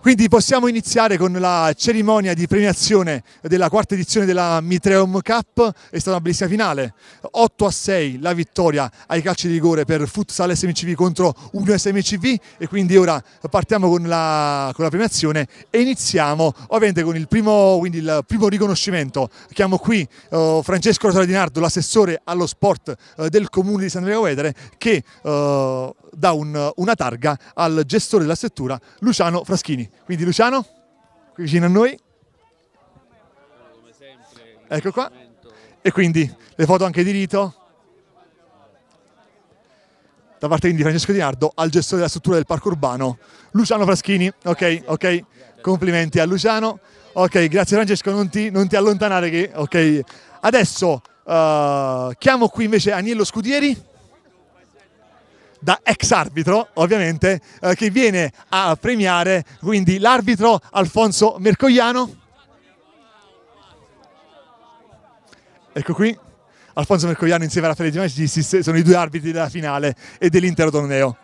Quindi possiamo iniziare con la cerimonia di premiazione della quarta edizione della Mitreum Cup, è stata una bellissima finale, 8 a 6 la vittoria ai calci di rigore per Futsal SMCV contro Uno SMCV e quindi ora partiamo con la, con la premiazione e iniziamo ovviamente con il primo, il primo riconoscimento. Chiamo qui eh, Francesco Rosario l'assessore allo sport eh, del comune di San Diego Vedere che eh, dà un, una targa al gestore della struttura Luciano Fraschini. Quindi Luciano, qui vicino a noi. Ecco qua. E quindi le foto anche di Rito. Da parte di Francesco Di Nardo al gestore della struttura del parco urbano, Luciano Fraschini. Ok, ok. Complimenti a Luciano. Ok, grazie Francesco, non ti, non ti allontanare che... Ok. Adesso uh, chiamo qui invece Agnello Scudieri da ex arbitro ovviamente eh, che viene a premiare quindi l'arbitro Alfonso Mercogliano ecco qui Alfonso Mercogliano insieme alla Federica Di Magistris sono i due arbitri della finale e dell'intero torneo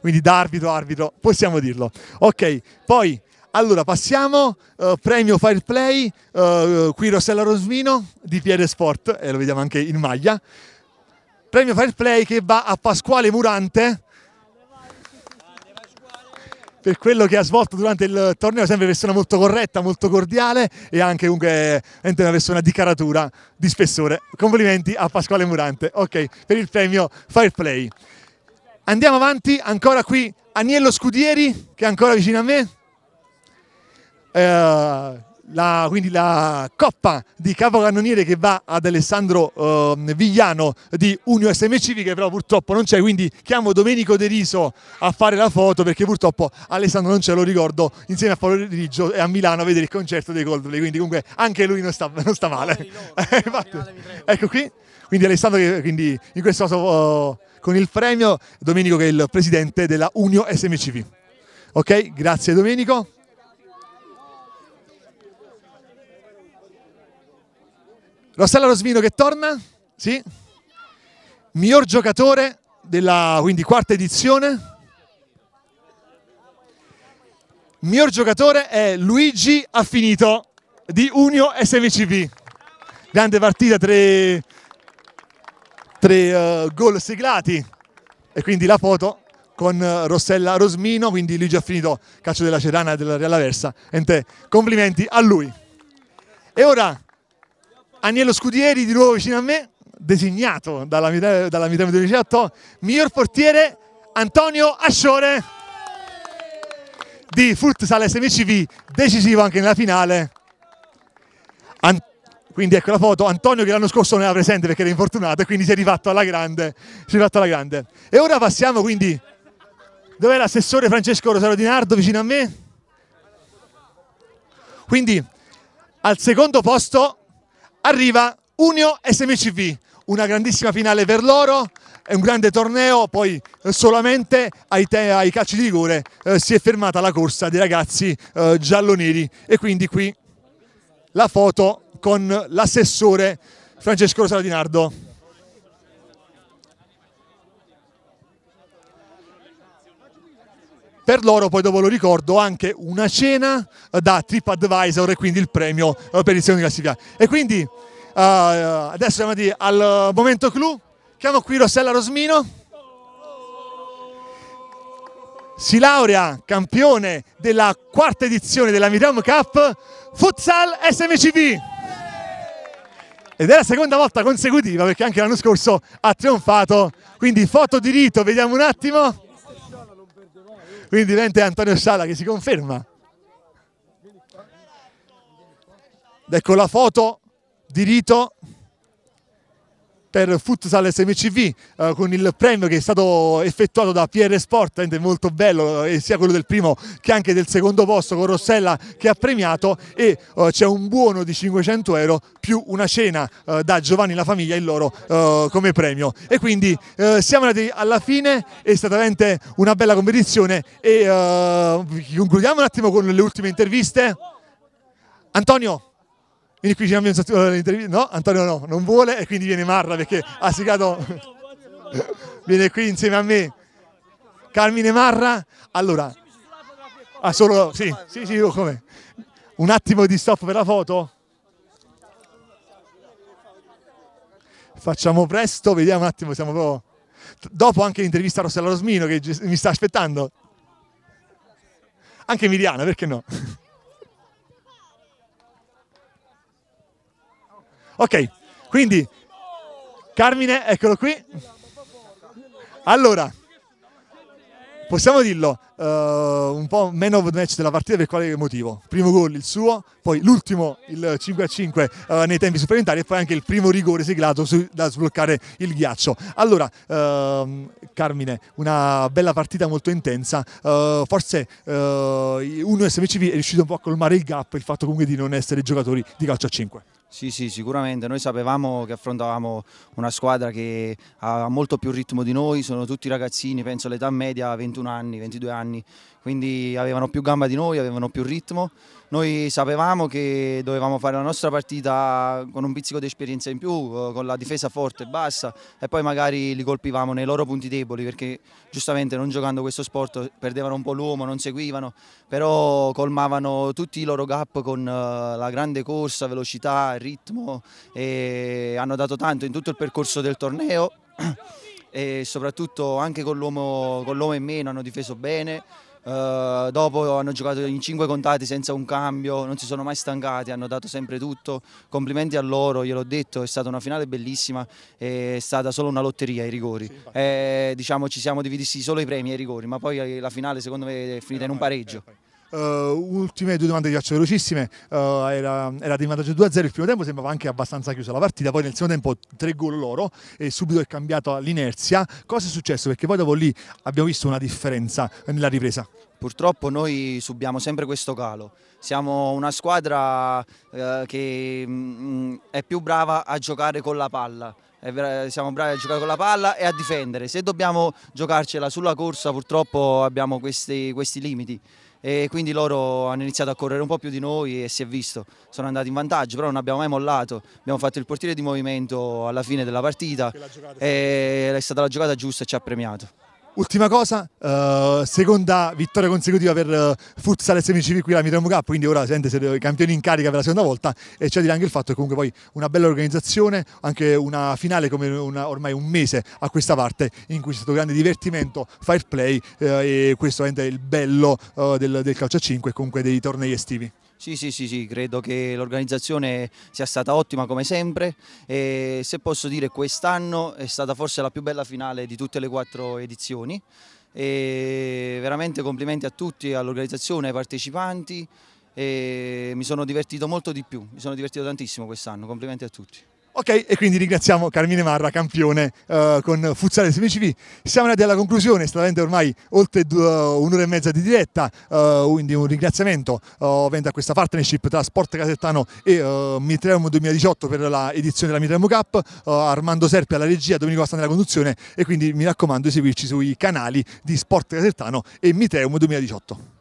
quindi da arbitro a arbitro possiamo dirlo ok poi allora passiamo eh, premio Fire Play eh, qui Rossella Rosmino di Piede Sport e eh, lo vediamo anche in maglia premio fair play che va a Pasquale Murante per quello che ha svolto durante il torneo, sempre persona molto corretta, molto cordiale e anche comunque eh, una persona di caratura, di spessore. Complimenti a Pasquale Murante, ok, per il premio Fair Play. Andiamo avanti, ancora qui Agnello Scudieri, che è ancora vicino a me. Eh, la, quindi la coppa di capocannoniere che va ad Alessandro eh, Vigliano di Unio SMC che però purtroppo non c'è quindi chiamo Domenico De Riso a fare la foto perché purtroppo Alessandro non c'è lo ricordo insieme a Paolo Riggio e a Milano a vedere il concerto dei Coldplay quindi comunque anche lui non sta, non sta male Infatti, ecco qui quindi Alessandro che quindi in questo caso uh, con il premio Domenico che è il presidente della Unio SMCV ok grazie Domenico Rossella Rosmino che torna? Sì? Miglior giocatore della quindi quarta edizione? Miglior giocatore è Luigi Affinito di Unio SMCP. Grande partita, tre, tre uh, gol siglati e quindi la foto con eh, Rossella Rosmino, quindi Luigi Affinito, calcio della Cerana e della Real Aversa. Ente, complimenti a lui. E ora Agnello Scudieri di nuovo vicino a me, designato dalla Mità, dalla mità Meteorologia miglior portiere Antonio Asciore di Futsal SMCV, decisivo anche nella finale. Ant quindi ecco la foto, Antonio che l'anno scorso non era presente perché era infortunato e quindi si è rifatto alla grande. Si è rifatto alla grande. E ora passiamo quindi, dov'è l'assessore Francesco Rosario Di Nardo vicino a me? Quindi al secondo posto arriva Unio SMCV, una grandissima finale per loro, è un grande torneo, poi eh, solamente ai, ai calci di rigore eh, si è fermata la corsa dei ragazzi eh, gialloneri e quindi qui la foto con l'assessore Francesco Rosario Di Nardo. per loro poi dopo lo ricordo anche una cena eh, da TripAdvisor e quindi il premio eh, per il secondo classifica E quindi uh, adesso siamo al momento clou, chiamo qui Rossella Rosmino, si laurea campione della quarta edizione della Midam Cup Futsal SMCB. Ed è la seconda volta consecutiva perché anche l'anno scorso ha trionfato, quindi foto di rito, vediamo un attimo. Quindi diventa Antonio Sala che si conferma. ecco la foto di Rito per Futsal SMCV eh, con il premio che è stato effettuato da PR Sport, molto bello eh, sia quello del primo che anche del secondo posto con Rossella che ha premiato e eh, c'è un buono di 500 euro più una cena eh, da Giovanni la famiglia e loro eh, come premio e quindi eh, siamo andati alla fine, è stata veramente una bella competizione e concludiamo un attimo con le ultime interviste. Antonio quindi qui cambia un attimo oh, l'intervista. No, Antonio no, non vuole e quindi viene Marra perché ha segato. viene qui insieme a me. Carmine Marra. Allora. Ah, solo. Sì, sì, sì, oh, come? Un attimo di stop per la foto. Facciamo presto, vediamo un attimo, siamo proprio. Dopo anche l'intervista a Rossella Rosmino che mi sta aspettando. Anche Emiliana, perché no? Ok, quindi Carmine, eccolo qui. Allora, possiamo dirlo, uh, un po' man of the match della partita per quale motivo? Primo gol il suo, poi l'ultimo il 5 a 5 uh, eh, nei tempi supplementari e poi anche il primo rigore siglato su, da sbloccare il ghiaccio. Allora, uh, Carmine, una bella partita molto intensa, eh, forse uno SMCV è riuscito un po' a colmare il gap, il fatto comunque di non essere giocatori di calcio a 5. Sì, sì, sicuramente. Noi sapevamo che affrontavamo una squadra che ha molto più ritmo di noi, sono tutti ragazzini, penso all'età media 21 anni, 22 anni, quindi avevano più gamba di noi, avevano più ritmo. Noi sapevamo che dovevamo fare la nostra partita con un pizzico di esperienza in più, con la difesa forte e bassa e poi magari li colpivamo nei loro punti deboli perché giustamente non giocando questo sport perdevano un po' l'uomo, non seguivano, però colmavano tutti i loro gap con eh, la grande corsa, velocità ritmo e hanno dato tanto in tutto il percorso del torneo e soprattutto anche con l'uomo, in meno hanno difeso bene. Uh, dopo hanno giocato in cinque contati senza un cambio, non si sono mai stancati, hanno dato sempre tutto. Complimenti a loro, gliel'ho detto, è stata una finale bellissima, è stata solo una lotteria ai rigori. Sì, eh, diciamo ci siamo divisi solo i premi ai rigori, ma poi la finale secondo me è finita in un pareggio. Uh, ultime due domande di ghiaccio velocissime, uh, era, era di vantaggio 2-0 il primo tempo, sembrava anche abbastanza chiusa la partita, poi nel secondo tempo tre gol loro e subito è cambiata l'inerzia. Cosa è successo? Perché poi dopo lì abbiamo visto una differenza nella ripresa. Purtroppo noi subiamo sempre questo calo, siamo una squadra eh, che mh, mm, è più brava a giocare con la palla, siamo bravi a giocare con la palla e a difendere, se dobbiamo giocarcela sulla corsa purtroppo abbiamo questi, questi limiti e quindi loro hanno iniziato a correre un po' più di noi e si è visto, sono andati in vantaggio, però non abbiamo mai mollato, abbiamo fatto il portiere di movimento alla fine della partita e è stata la giocata giusta e ci ha premiato. Ultima cosa, eh, seconda vittoria consecutiva per eh, Futsal SMCV qui alla Mitremo Cup, quindi ora sente siete campioni in carica per la seconda volta e c'è dire anche il fatto che comunque poi una bella organizzazione, anche una finale come una, ormai un mese a questa parte in cui c'è stato grande divertimento, fair play eh, e questo è il bello eh, del, del calcio a 5 e comunque dei tornei estivi. Sì, sì, sì, sì, credo che l'organizzazione sia stata ottima come sempre e se posso dire quest'anno è stata forse la più bella finale di tutte le quattro edizioni e veramente complimenti a tutti, all'organizzazione, ai partecipanti e mi sono divertito molto di più, mi sono divertito tantissimo quest'anno, complimenti a tutti. Ok, e quindi ringraziamo Carmine Marra, campione eh, con Futsale SMCV. Siamo arrivati alla conclusione, sta avendo ormai oltre un'ora e mezza di diretta, eh, quindi un ringraziamento eh, ovviamente a questa partnership tra Sport Casettano e uh, Mitreum 2018 per l'edizione della Mitreum Cup, eh, Armando Serpi alla regia, Domenico Bastante alla conduzione e quindi mi raccomando di seguirci sui canali di Sport Casettano e Mitreum 2018.